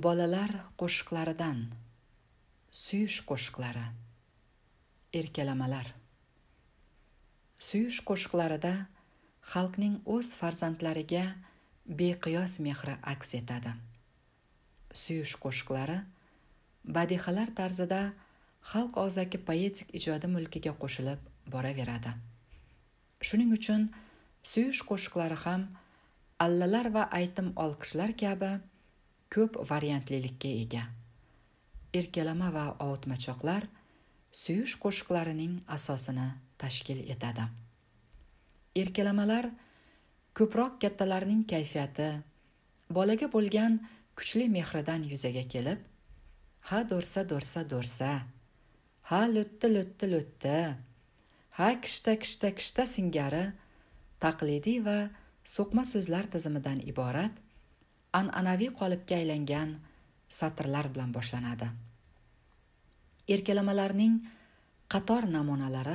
bolalar qo'shiqlaridan suyish qo'shiqlari erkalamalar suyish qo'shiqlarida xalqning o'z farzandlariga beqiyos mehri aks etadi suyish qo'shiqlari badihalar tarzida xalq og'zaki poetik ijodi mulkiga qo'shilib boraveradi shuning uchun suyish qo'shiqlari ham allalar va aytim olqishlar kabi ko'p variantlilikka ega erkalama va ovutmachoqlar suyish qo'shiqlarining asosini tashkil etadi erkalamalar ko'proq kattalarning kayfiyati bolaga bo'lgan kuchli mehridan yuzaga kelib ha do'rsa do'rsa do'rsa ha lo'tti lo'tti lo'tti ha kishta kishta kishta singari taqlidiy va so'qma so'zlar tizimidan iborat an'anaviy qolipga aylangan satrlar bilan boshlanadi erkalamalarning qator namunalari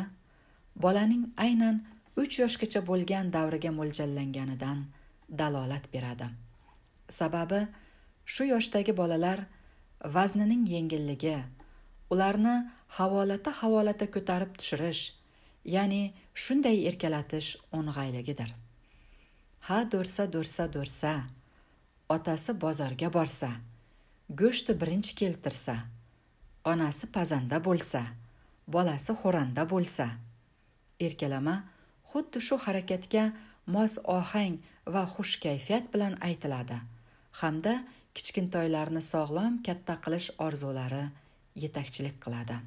bolaning aynan uch yoshgacha bo'lgan davriga mo'ljallanganidan dalolat beradi sababi shu yoshdagi bolalar vaznining yengilligi ularni havolata havolata ko'tarib tushirish ya'ni shunday erkalatish o'ng'ayligidir ha do'rsa do'rsa do'rsa otasi bozorga borsa go'shtni birinchi keltirsa onasi pazanda bo'lsa bolasi xo'randa bo'lsa erkalama xuddi shu harakatga mos ohang va xush kayfiyat bilan aytiladi hamda kichkintoylarni sog'lom katta qilish orzulari yetakchilik qiladi